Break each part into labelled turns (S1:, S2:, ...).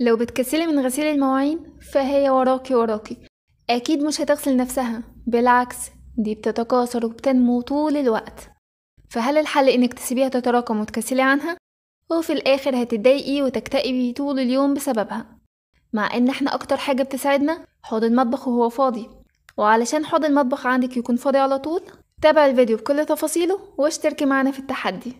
S1: لو بتكسلي من غسيل المواعين فهي وراكي وراكي أكيد مش هتغسل نفسها بالعكس دي بتتكاثر وبتنمو طول الوقت فهل الحل إنك تسيبيها تتراكم وتكسلي عنها؟ وفي الآخر هتتضايقي وتكتئبي طول اليوم بسببها مع إن إحنا أكتر حاجة بتساعدنا حوض المطبخ وهو فاضي وعلشان حوض المطبخ عندك يكون فاضي على طول تابع الفيديو بكل تفاصيله واشتركي معنا في التحدي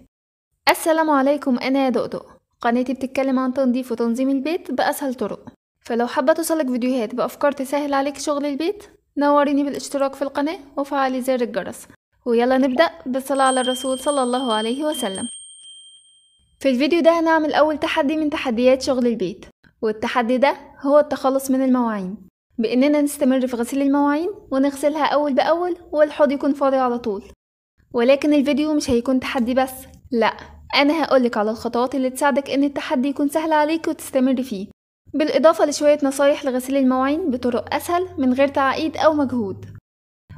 S1: السلام عليكم أنا دؤدؤ قناتي بتتكلم عن تنظيف وتنظيم البيت بأسهل طرق فلو حابة توصلك فيديوهات بأفكار تسهل عليك شغل البيت نوريني بالاشتراك في القناة وفعلي زر الجرس ويلا نبدأ بالصلاة على الرسول صلى الله عليه وسلم في الفيديو ده هنعمل أول تحدي من تحديات شغل البيت والتحدي ده هو التخلص من المواعين بإننا نستمر في غسيل المواعين ونغسلها أول بأول والحوض يكون فاضي على طول ولكن الفيديو مش هيكون تحدي بس لأ أنا هقولك على الخطوات اللي تساعدك إن التحدي يكون سهل عليك وتستمر فيه بالإضافة لشوية نصايح لغسيل المواعين بطرق أسهل من غير تعقيد أو مجهود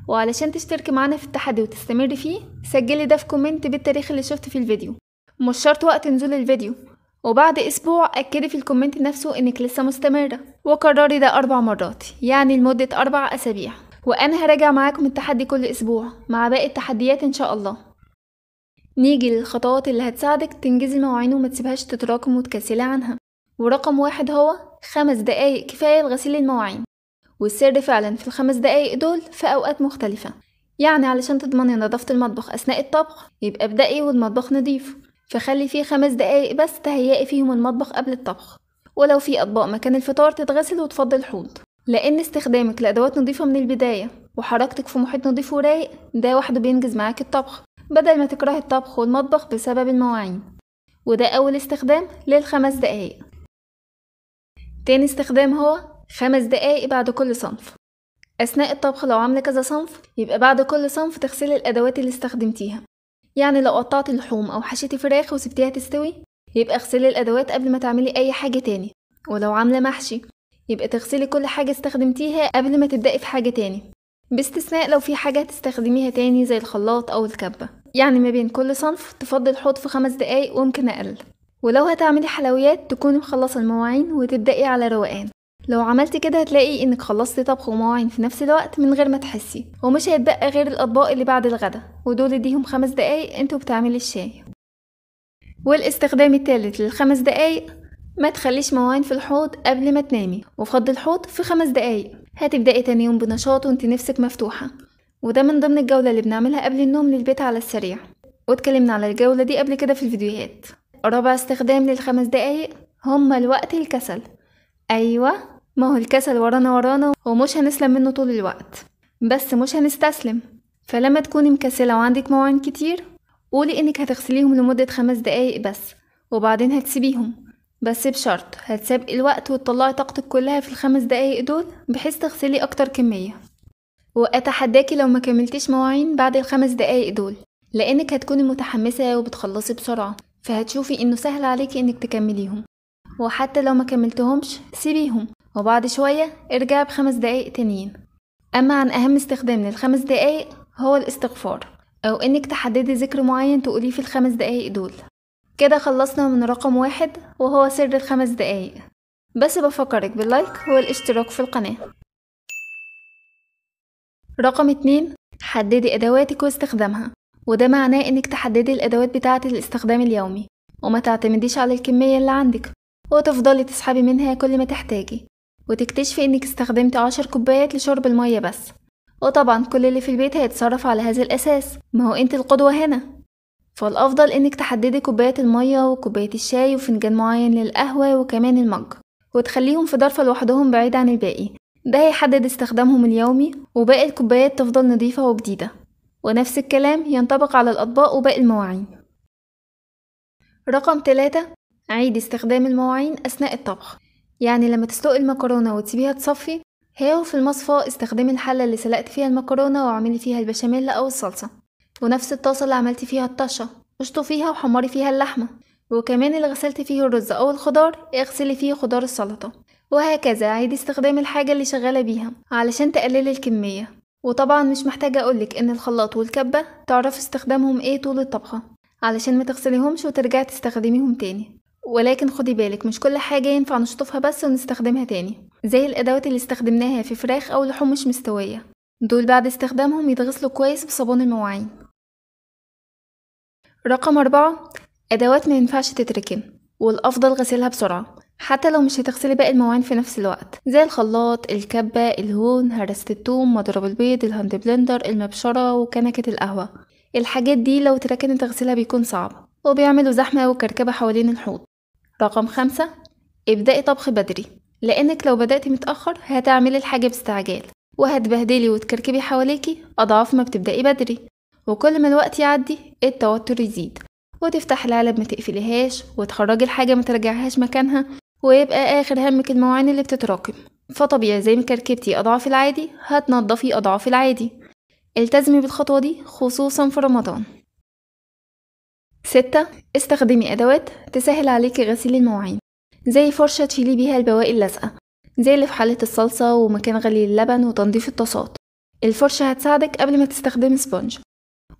S1: وعلشان تشتركي معانا في التحدي وتستمري فيه سجلي ده في كومنت بالتاريخ اللي شفت في الفيديو مش شرط وقت نزول الفيديو وبعد أسبوع أكدي في الكومنت نفسه إنك لسه مستمرة وكرري ده أربع مرات يعني لمدة أربع أسابيع وأنا هراجع معاكم التحدي كل أسبوع مع باقي التحديات إن شاء الله نيجي للخطوات اللي هتساعدك تنجزي مواعين وما تسيبهاش تتراكم وتكسلي عنها ورقم واحد هو خمس دقايق كفاية لغسيل المواعين والسر فعلا في الخمس دقايق دول في أوقات مختلفة يعني علشان تضمني نظافة المطبخ أثناء الطبخ يبقى ابدأي والمطبخ نضيف فخلي فيه خمس دقايق بس تهيئي فيهم المطبخ قبل الطبخ ولو في أطباق مكان الفطار تتغسل وتفضي الحوض لأن استخدامك لأدوات نظيفة من البداية وحركتك في محيط نظيف ورايق ده وحده بينجز معاك الطبخ بدل ما تكرهي الطبخ والمطبخ بسبب المواعين وده أول استخدام للخمس دقايق تاني استخدام هو خمس دقايق بعد كل صنف أثناء الطبخ لو عاملة كذا صنف يبقى بعد كل صنف تغسلي الأدوات اللي استخدمتيها يعني لو قطعتي لحوم أو حشيتي فراخ وسبتيها تستوي يبقى اغسلي الأدوات قبل ما تعملي أي حاجة تاني ولو عاملة محشي يبقى تغسلي كل حاجة استخدمتيها قبل ما تبدأي في حاجة تاني باستثناء لو في حاجة هتستخدميها تاني زي الخلاط أو الكبة يعني ما بين كل صنف تفضل حوض في خمس دقايق ويمكن أقل ولو هتعملي حلويات تكوني مخلصة المواعين وتبدأي على روقان لو عملتي كده هتلاقي انك خلصتي طبخ ومواعين في نفس الوقت من غير ما تحسي ومش هيتبقى غير الاطباق اللي بعد الغدا ودول اديهم خمس دقايق انتوا بتعملي الشاي والاستخدام الثالث للخمس دقايق ما تخليش مواعين في الحوض قبل ما تنامي وفضي الحوض في خمس دقايق هتبدأي تاني يوم بنشاط وانت نفسك مفتوحة وده من ضمن الجولة اللي بنعملها قبل النوم للبيت على السريع واتكلمنا على الجولة دي قبل كده في الفيديوهات رابع استخدام للخمس دقايق هما الوقت الكسل أيوة ما هو الكسل ورانا ورانا ومش هنسلم منه طول الوقت بس مش هنستسلم فلما تكوني مكسلة وعندك مواعين كتير قولي انك هتغسليهم لمدة خمس دقايق بس وبعدين هتسيبيهم بس بشرط هتسابقي الوقت وتطلعي طاقتك كلها في الخمس دقايق دول بحيث تغسلي اكتر كمية وأتحداك لو ما كملتيش مواعين بعد الخمس دقايق دول لأنك هتكوني متحمسة وبتخلصي بسرعة فهتشوفي إنه سهل عليكي إنك تكمليهم وحتى لو ما كملتهمش سيبيهم وبعد شوية ارجعي بخمس دقايق تانيين أما عن أهم استخدام للخمس دقايق هو الاستغفار أو إنك تحددي ذكر معين تقوليه في الخمس دقايق دول كده خلصنا من رقم واحد وهو سر الخمس دقايق بس بفكرك باللايك والاشتراك في القناة رقم اتنين حددي أدواتك واستخدامها وده معناه إنك تحددي الأدوات بتاعة الاستخدام اليومي وما تعتمديش على الكمية اللي عندك وتفضلي تسحبي منها كل ما تحتاجي وتكتشفي إنك استخدمتي عشر كوبايات لشرب المية بس وطبعا كل اللي في البيت هيتصرف على هذا الأساس ما هو أنت القدوة هنا فالأفضل إنك تحددي كوباية المية وكوباية الشاي وفنجان معين للقهوة وكمان المج وتخليهم في ظرف لوحدهم بعيد عن الباقي ده هيحدد استخدامهم اليومي وباقي الكوبايات تفضل نظيفة وجديدة ونفس الكلام ينطبق على الأطباق وباقي المواعين رقم 3 عيد استخدام المواعين أثناء الطبخ يعني لما تسلقي المكرونة وتسيبيها تصفي هي وفي المصفى استخدمي الحلة اللي سلقت فيها المكرونة واعملي فيها البشاميل أو الصلصة ونفس الطاسة اللي عملتي فيها الطشة اشطفيها وحمري فيها اللحمة وكمان اللي غسلتي فيه الرز أو الخضار اغسلي فيه خضار السلطة وهكذا عيد استخدام الحاجة اللي شغالة بيها علشان تقلل الكمية وطبعا مش محتاجة أقولك إن الخلاط والكبة تعرف استخدامهم إيه طول الطبخة علشان ما تغسليهمش وترجعي تستخدميهم تاني ولكن خدي بالك مش كل حاجة ينفع نشطفها بس ونستخدمها تاني زي الأدوات اللي استخدمناها في فراخ أو لحوم مش مستوية دول بعد استخدامهم يتغسلوا كويس بصابون المواعين رقم أربعة أدوات ما ينفعش تتركن والأفضل غسلها بسرعة حتى لو مش هتغسلي باقي المواعين في نفس الوقت زي الخلاط الكبة الهون هرسة التوم مضرب البيض الهاند بلندر المبشرة وكنكة القهوة الحاجات دي لو اتركنت تغسيلها بيكون صعب وبيعملوا زحمة وكركبة حوالين الحوض رقم خمسة ابدأي طبخ بدري لأنك لو بدأتي متأخر هتعملي الحاجة باستعجال وهتبهدلي وتكركبي حواليكي أضعاف ما بتبدأي بدري وكل ما الوقت يعدي التوتر يزيد وتفتحي العلب ما تقفليهاش وتخرجي الحاجة ما ترجعهاش مكانها ويبقى آخر همك المواعين اللي بتتراكم فطبيعي زي ما كركبتي أضعاف العادي هتنضفي أضعاف العادي التزمي بالخطوة دي خصوصا في رمضان ستة استخدمي أدوات تسهل عليكي غسيل المواعين زي فرشة تشيلي بيها البواقي اللازقة زي اللي في حالة الصلصة ومكان غلي اللبن وتنظيف الطاسات الفرشة هتساعدك قبل ما تستخدمي سبونج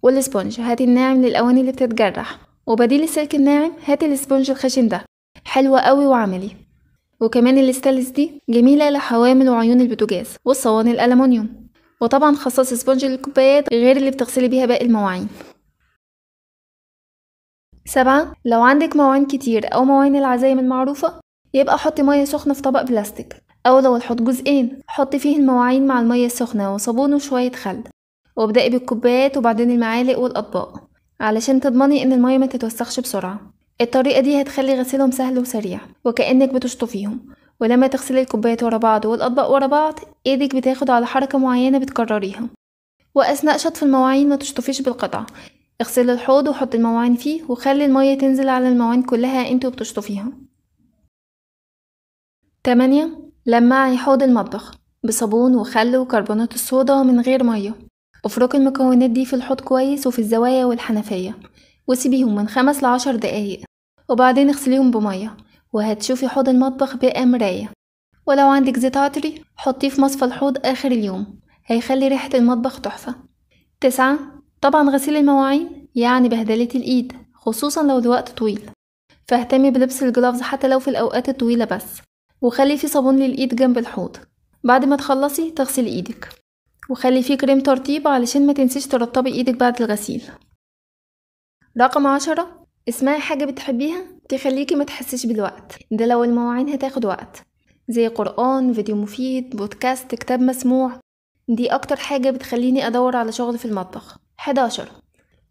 S1: والسبونج هاتي الناعم للأواني اللي بتتجرح وبديل السلك الناعم هاتي السبونج الخشن ده حلوة قوي وعملي وكمان الاستانلس دي جميلة لحوامل وعيون البتوجاز والصواني الألمونيوم وطبعا خصص سبونج للكوبايات غير اللي بتغسلي بيها باقي المواعين سبعة لو عندك مواعين كتير أو مواعين العزايم المعروفة يبقى حطي مية سخنة في طبق بلاستيك أو لو الحوض جزئين حطي فيه المواعين مع المية السخنة وصابون وشوية خل وابدأي بالكوبايات وبعدين المعالق والأطباق علشان تضمني إن المية ما تتوسخش بسرعة الطريقة دي هتخلي غسيلهم سهل وسريع وكأنك بتشطفيهم ولما تغسلي الكوبايات ورا بعض والأطباق ورا بعض ايدك بتاخد على حركة معينة بتكرريها وأثناء شطف المواعين ما تشطفيش اغسلي الحوض وحطي المواعين فيه وخلي المية تنزل على المواعين كلها انتوا وبتشطفيها 8 لمعي حوض المطبخ بصابون وخل وكربونات الصودا من غير مية افركي المكونات دي في الحوض كويس وفي الزوايا والحنفية وسيبيهم من خمس لعشر دقايق وبعدين اغسليهم بمية وهتشوفي حوض المطبخ بقى مراية ولو عندك زيت عطري حطيه في مصفى الحوض آخر اليوم هيخلي ريحة المطبخ تحفة تسعة طبعا غسيل المواعين يعني بهدلة الإيد خصوصا لو الوقت طويل فاهتمي بلبس الجلافز حتى لو في الأوقات الطويلة بس وخلي في صابون للإيد جنب الحوض بعد ما تخلصي تغسلي إيدك وخلي فيه كريم ترطيب علشان ما تنسيش ترطبي إيدك بعد الغسيل رقم عشرة اسمعي حاجة بتحبيها تخليكي ما تحسيش بالوقت ده لو المواعين هتاخد وقت زي قرآن فيديو مفيد بودكاست كتاب مسموع دي أكتر حاجة بتخليني أدور على شغل في المطبخ 11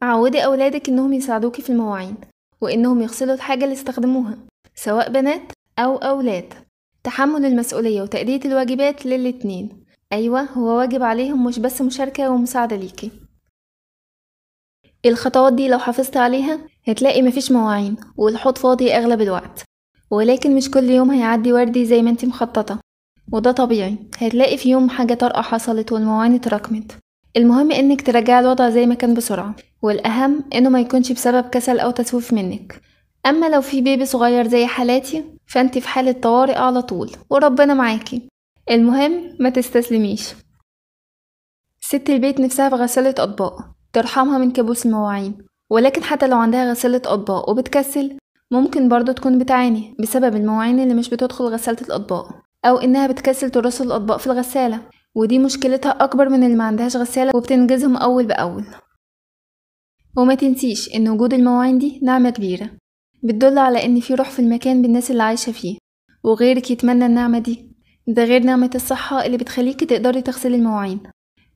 S1: عودي أولادك إنهم يساعدوكي في المواعين وإنهم يغسلوا الحاجة اللي استخدموها سواء بنات أو أولاد تحمل المسؤولية وتأدية الواجبات للاتنين أيوة هو واجب عليهم مش بس مشاركة ومساعدة ليكي الخطوات دي لو حافظت عليها هتلاقي مفيش مواعين والحوض فاضي أغلب الوقت ولكن مش كل يوم هيعدي وردي زي ما انت مخططة وده طبيعي هتلاقي في يوم حاجة طارئة حصلت والمواعين اتراكمت المهم انك ترجع الوضع زي ما كان بسرعة والأهم انه ما يكونش بسبب كسل أو تسويف منك أما لو في بيبي صغير زي حالاتي فأنت في حالة طوارئ على طول وربنا معاكي المهم ما تستسلميش ست البيت نفسها في غسالة أطباق ترحمها من كابوس المواعين ولكن حتى لو عندها غسالة أطباق وبتكسل ممكن برضه تكون بتعاني بسبب المواعين اللي مش بتدخل غسالة الأطباق أو إنها بتكسل ترص الأطباق في الغسالة ودي مشكلتها أكبر من اللي ما عندهاش غسالة وبتنجزهم أول بأول وما تنسيش إن وجود المواعين دي نعمة كبيرة بتدل على إن في روح في المكان بالناس اللي عايشة فيه وغيرك يتمنى النعمة دي ده غير نعمة الصحة اللي بتخليكي تقدري تغسلي المواعين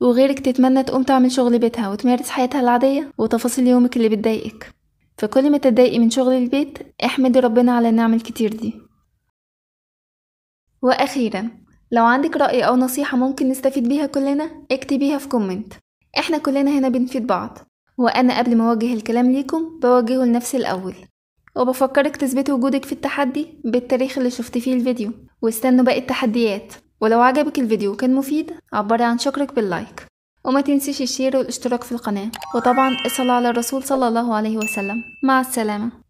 S1: وغيرك تتمنى تقوم تعمل شغل بيتها وتمارس حياتها العادية وتفاصيل يومك اللي بتضايقك فكل ما تتضايقي من شغل البيت احمدي ربنا على النعم الكتير دي وأخيرا لو عندك رأي أو نصيحة ممكن نستفيد بيها كلنا اكتبيها في كومنت احنا كلنا هنا بنفيد بعض وأنا قبل ما أوجه الكلام ليكم بوجهه لنفسي الأول وبفكرك تثبتي وجودك في التحدي بالتاريخ اللي شفت فيه الفيديو واستنوا باقي التحديات ولو عجبك الفيديو وكان مفيد عبري عن شكرك باللايك وما تنسيش الشير والاشتراك في القناة وطبعا الصلاة على الرسول صلى الله عليه وسلم مع السلامة